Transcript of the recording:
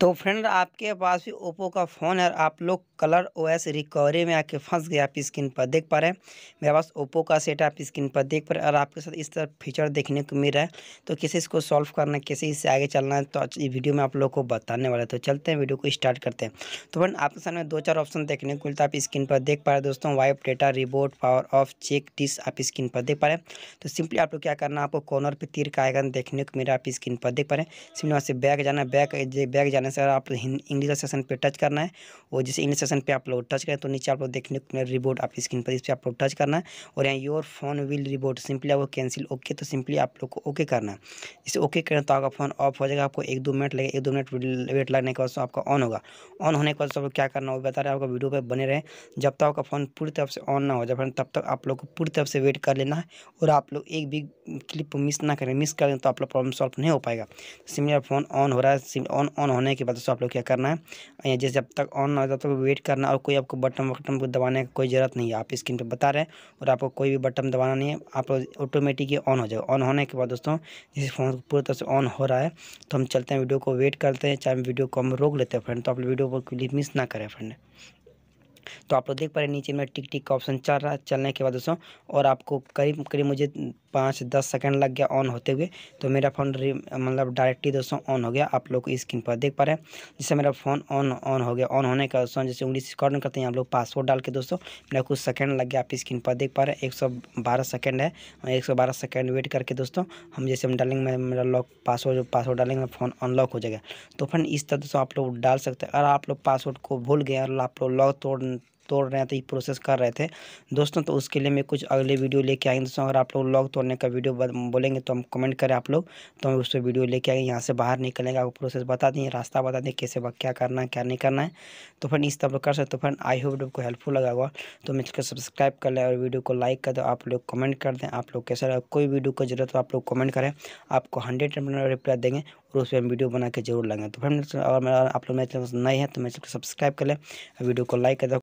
तो फ्रेंड आपके पास भी ओप्पो का फ़ोन है और आप लोग कलर ओएस रिकवरी में आके फंस गए आप स्क्रीन पर देख पा रहे हैं मेरे पास ओप्पो का सेट आप स्क्रीन पर देख पा रहे हैं और आपके साथ इस तरह फीचर देखने को मिल रहा है तो कैसे इसको सॉल्व करना है कैसे इससे आगे चलना है तो इस वीडियो में आप लोग को बताने वाला है तो चलते हैं वीडियो को स्टार्ट करते हैं तो फ्रेंड आपके सामने दो चार ऑप्शन देखने को मिलता है आप स्क्रीन पर देख पा रहे हैं दोस्तों wipe data reboot power off check this आप स्क्रीन पर देख पा रहे हैं तो सिंपली आप लोग क्या करना आपको कॉर्नर पर तीर का आएगा देखने को मिल रहा है आप स्क्रीन पर देख पा रहे हैं सिंपली वहाँ से बैग जाना बैग बैग जाना करना है सर आप इंग्लिश का सेशन पे टच करना है और जिस इंग्लिश सेशन पे आप लोग टच करें तो नीचे आप लोग देखने को रिबोट आपकी स्क्रीन पर इस पर आप लोग टच करना है और यहाँ your phone will reboot simply आपको कैंसिल ओके तो सिंपली आप लोग को ओके करना है इसे ओके करें तो आपका फ़ोन ऑफ हो जाएगा आपको एक दो मिनट लगेगा एक दो मिनट वेट लगने के बाद आपका ऑन होगा ऑन होने के बाद आपको क्या करना होगा बता रहे आपका वीडियो पर बने रहें जब तक आपका फ़ोन पूरी तरफ से ऑन ना हो जाए तब तक आप लोग को पूरी तरफ से वेट कर लेना है और आप लोग एक भी क्लिप मिस ना करें मिस करें तो आप लोग प्रॉब्लम सॉल्व नहीं हो पाएगा सिमिलर फ़ोन ऑन हो रहा है ऑन ऑन होने के के बाद दोस्तों आप लोग क्या करना है जैसे जब तक ऑन ना हो जाए तो वेट करना और कोई आपको बटन वटन को दबाने का कोई ज़रूरत नहीं है आप स्क्रीन पर बता रहे हैं और आपको कोई भी बटन दबाना नहीं है आप ऑटोमेटिक ऑन हो जाए ऑन होने के बाद दोस्तों जैसे फ़ोन पूरी तरह से ऑन हो रहा है तो हम चलते हैं वीडियो को वेट करते हैं चाहे वीडियो को हम रोक लेते हैं फ्रेंड तो आप वीडियो को मिस ना करें फ्रेंड तो आप लोग देख पा रहे नीचे मेरा टिक टिक का ऑप्शन चल रहा है चलने के बाद दोस्तों और आपको करीब करीब मुझे पाँच दस सेकंड लग गया ऑन होते हुए तो मेरा फ़ोन मतलब डायरेक्टली दोस्तों ऑन हो गया आप लोग स्क्रीन पर देख पा रहे हैं जैसे मेरा फ़ोन ऑन ऑन हो गया ऑन होने का दोस्तों जैसे उंगली से करते हैं आप लोग पासवर्ड डाल के दोस्तों मेरा कुछ सेकंड लग गया आप स्क्रीन पर देख पा रहे हैं एक सौ बारह सेकेंड है एक सौ बारह सेकेंड वेट करके दोस्तों हम जैसे हम डालेंगे मैं मेरा लॉक पासवर्ड जो पासवर्ड डालेंगे फ़ोन अनलॉक हो जाएगा तो फ्रेंड इस तरह दोस्तों आप लोग डाल सकते हैं अगर आप लोग पासवर्ड को भूल गए और आप लोग लॉक तोड़ तोड़ रहे थे तो प्रोसेस कर रहे थे दोस्तों तो उसके लिए मैं कुछ अगले वीडियो लेके आएंगे दोस्तों अगर आप लोग लॉक तोड़ने का वीडियो बोलेंगे तो हम कमेंट करें आप लोग तो हम उस पर वीडियो लेके आएंगे यहाँ से बाहर निकलेंगे आपको प्रोसेस बता दें रास्ता बता दें कैसे क्या करना है क्या नहीं करना है तो फिर इस तरह कर सकते तो फिर आई होप को हेल्पफुल लगा हुआ तो मैं इसको सब्सक्राइब कर लें और वीडियो को लाइक कर दो आप लोग कमेंट कर दें आप लोग कैसे लगा कोई वीडियो को जरूरत हो आप लोग कमेंट करें आपको हंड्रेड रिप्लाई देंगे और उस पर हम वीडियो बना के जरूर लेंगे तो फिर अगर आप लोग मेरे नए हैं तो मैं चैनल सब्सक्राइब कर लें वीडियो को लाइक कर दो